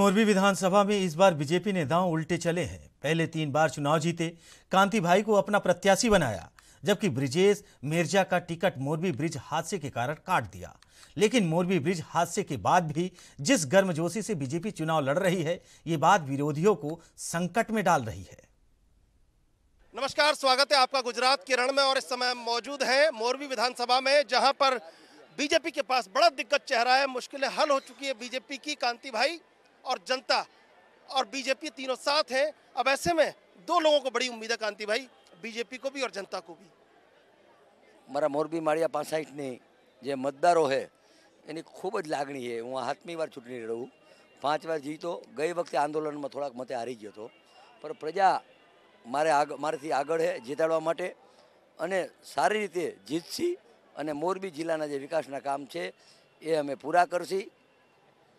मोरबी विधानसभा में इस बार बीजेपी ने दांव उल्टे चले हैं पहले तीन बार चुनाव जीते कांति भाई को अपना प्रत्याशी बनाया जबकि ब्रिजेश मिर्जा का टिकट मोरबी ब्रिज हादसे के कारण काट दिया लेकिन मोरबी ब्रिज हादसे के बाद भी जिस गर्मजोशी से बीजेपी चुनाव लड़ रही है ये बात विरोधियों को संकट में डाल रही है नमस्कार स्वागत है आपका गुजरात के रण में और इस समय मौजूद है मोरबी विधानसभा में जहाँ पर बीजेपी के पास बड़ा दिक्कत चेहरा है मुश्किलें हल हो चुकी है बीजेपी की कांति भाई और जनता और बीजेपी तीनों साथ हैं अब ऐसे में दो लोगों को बड़ी उम्मीद है कांति भाई बीजेपी को भी और जनता को भी મારા મોરબી માળિયા પાસાઈટની જે મતદારો છે એની ખૂબ જ લાગણી છે હું સાતમી વાર ચૂંટણી રહું પાંચ વાર જીતો ગઈ વખતે આંદોલનમાં થોડાક મતે હારી ગયો હતો પણ પ્રજા મારે આગ મારાથી આગળ છે જીતાડવા માટે અને સારી રીતે જીતશી અને મોરબી જિલ્લાના જે વિકાસના કામ છે એ અમે પૂરા કરશી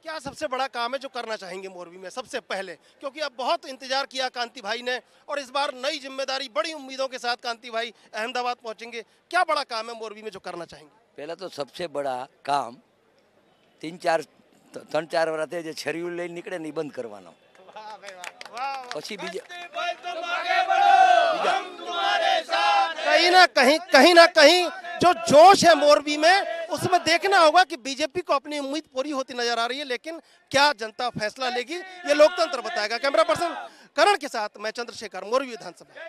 क्या सबसे बड़ा काम है जो करना चाहेंगे मोरबी में सबसे पहले क्योंकि अब बहुत इंतजार किया कांति भाई ने और इस बार नई जिम्मेदारी बड़ी उम्मीदों के साथ कांति भाई अहमदाबाद पहुंचेंगे क्या बड़ा काम है मोरबी में जो करना चाहेंगे पहला तो सबसे बड़ा काम तीन चार तीन चार વર્ષે जो छरी લઈને निकले नहीं बंद करवाना કરવાનો પછી બીજા ना कहीं कहीं ना कहीं जो जोश है मोरबी में उसमें देखना होगा कि बीजेपी को अपनी उम्मीद पूरी होती नजर आ रही है लेकिन क्या जनता फैसला लेगी ये लोकतंत्र बताएगा कैमरा पर्सन करण के साथ मैं चंद्रशेखर मोरबी विधानसभा